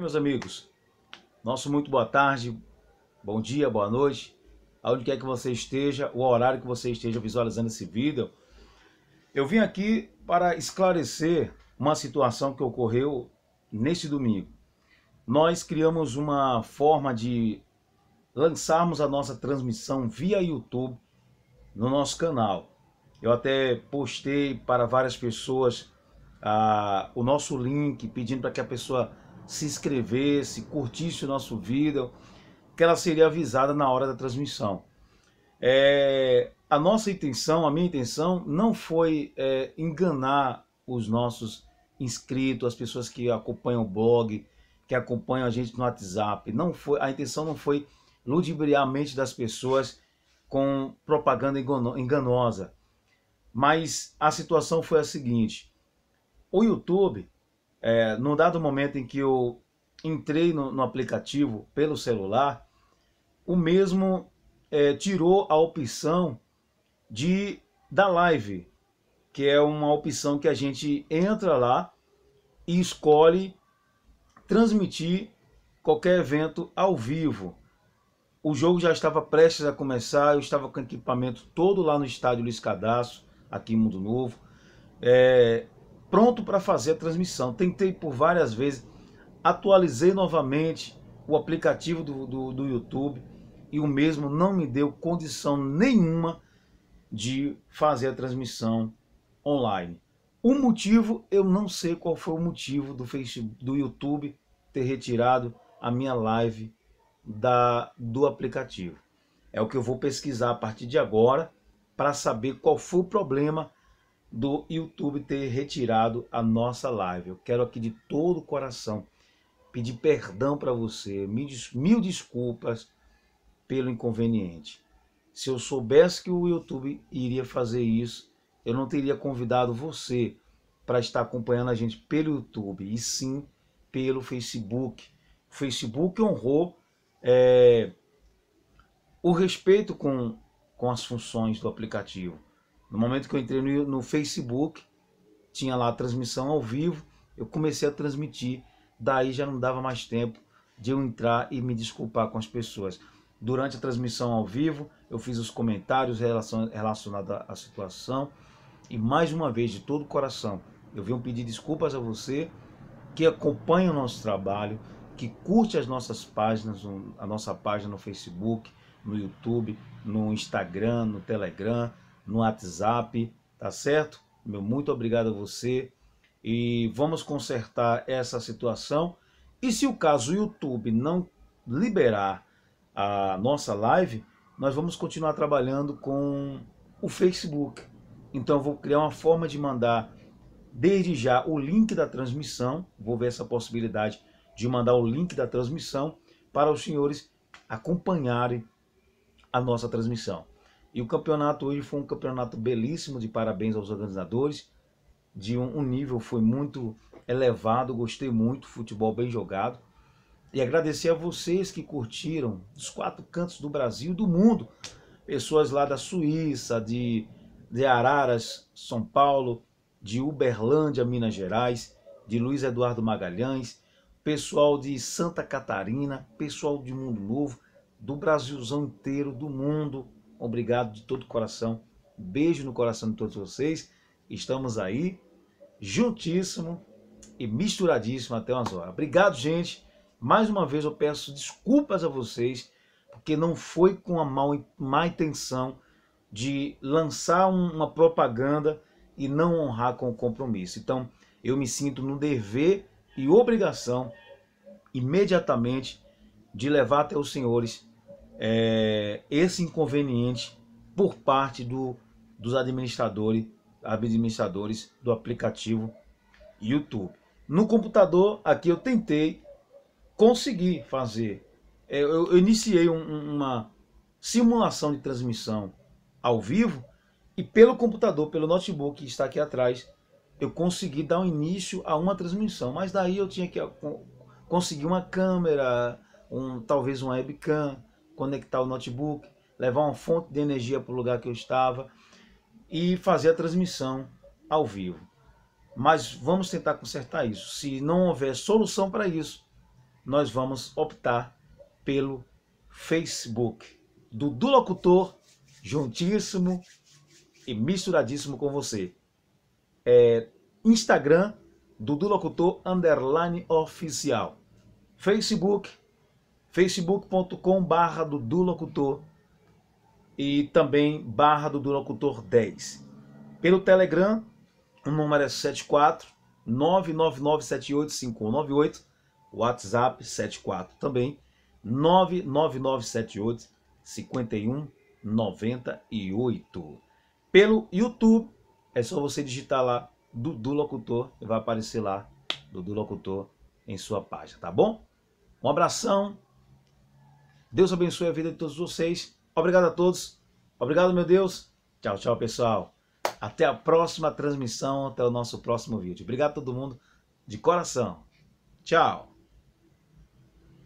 meus amigos, nosso muito boa tarde, bom dia, boa noite, aonde quer que você esteja, o horário que você esteja visualizando esse vídeo. Eu vim aqui para esclarecer uma situação que ocorreu neste domingo. Nós criamos uma forma de lançarmos a nossa transmissão via YouTube no nosso canal. Eu até postei para várias pessoas ah, o nosso link pedindo para que a pessoa se inscrevesse, curtisse o nosso vídeo, que ela seria avisada na hora da transmissão. É, a nossa intenção, a minha intenção, não foi é, enganar os nossos inscritos, as pessoas que acompanham o blog, que acompanham a gente no WhatsApp. Não foi, a intenção não foi ludibriar a mente das pessoas com propaganda enganosa. Mas a situação foi a seguinte: o YouTube é, num dado momento em que eu entrei no, no aplicativo pelo celular, o mesmo é, tirou a opção de da live, que é uma opção que a gente entra lá e escolhe transmitir qualquer evento ao vivo. O jogo já estava prestes a começar, eu estava com o equipamento todo lá no estádio Luiz Cadastro, aqui em Mundo Novo. É, pronto para fazer a transmissão. Tentei por várias vezes, atualizei novamente o aplicativo do, do, do YouTube e o mesmo não me deu condição nenhuma de fazer a transmissão online. O motivo, eu não sei qual foi o motivo do, Facebook, do YouTube ter retirado a minha live da, do aplicativo. É o que eu vou pesquisar a partir de agora para saber qual foi o problema do YouTube ter retirado a nossa live. Eu quero aqui de todo o coração pedir perdão para você, mil desculpas pelo inconveniente. Se eu soubesse que o YouTube iria fazer isso, eu não teria convidado você para estar acompanhando a gente pelo YouTube, e sim pelo Facebook. O Facebook honrou é, o respeito com, com as funções do aplicativo. No momento que eu entrei no, no Facebook, tinha lá a transmissão ao vivo, eu comecei a transmitir. Daí já não dava mais tempo de eu entrar e me desculpar com as pessoas. Durante a transmissão ao vivo, eu fiz os comentários relacionados à situação. E mais uma vez, de todo o coração, eu venho pedir desculpas a você que acompanha o nosso trabalho, que curte as nossas páginas, a nossa página no Facebook, no YouTube, no Instagram, no Telegram, no WhatsApp, tá certo? Meu muito obrigado a você e vamos consertar essa situação. E se o caso YouTube não liberar a nossa live, nós vamos continuar trabalhando com o Facebook. Então vou criar uma forma de mandar desde já o link da transmissão, vou ver essa possibilidade de mandar o link da transmissão para os senhores acompanharem a nossa transmissão. E o campeonato hoje foi um campeonato belíssimo, de parabéns aos organizadores. De um, um nível foi muito elevado, gostei muito, futebol bem jogado. E agradecer a vocês que curtiram dos quatro cantos do Brasil do mundo. Pessoas lá da Suíça, de, de Araras, São Paulo, de Uberlândia, Minas Gerais, de Luiz Eduardo Magalhães, pessoal de Santa Catarina, pessoal de Mundo Novo, do Brasilzão inteiro, do mundo Obrigado de todo o coração. Beijo no coração de todos vocês. Estamos aí, juntíssimo e misturadíssimo até umas horas. Obrigado, gente. Mais uma vez eu peço desculpas a vocês, porque não foi com a mal, má intenção de lançar uma propaganda e não honrar com o compromisso. Então, eu me sinto no dever e obrigação imediatamente de levar até os senhores é, esse inconveniente por parte do, dos administradores, administradores do aplicativo YouTube. No computador, aqui eu tentei conseguir fazer. É, eu, eu iniciei um, uma simulação de transmissão ao vivo e pelo computador, pelo notebook que está aqui atrás, eu consegui dar um início a uma transmissão. Mas daí eu tinha que conseguir uma câmera, um, talvez uma webcam, conectar o notebook, levar uma fonte de energia para o lugar que eu estava e fazer a transmissão ao vivo. Mas vamos tentar consertar isso. Se não houver solução para isso, nós vamos optar pelo Facebook. Dudu Locutor, juntíssimo e misturadíssimo com você. É Instagram, Dudu Locutor Underline Oficial. Facebook, facebook.com barra Dudu Locutor e também barra Dudu Locutor 10. Pelo Telegram, o número é 74 WhatsApp 74 também 999785198 Pelo YouTube, é só você digitar lá Dudu Locutor e vai aparecer lá Dudu Locutor em sua página, tá bom? Um abração, Deus abençoe a vida de todos vocês. Obrigado a todos. Obrigado, meu Deus. Tchau, tchau, pessoal. Até a próxima transmissão, até o nosso próximo vídeo. Obrigado a todo mundo de coração. Tchau.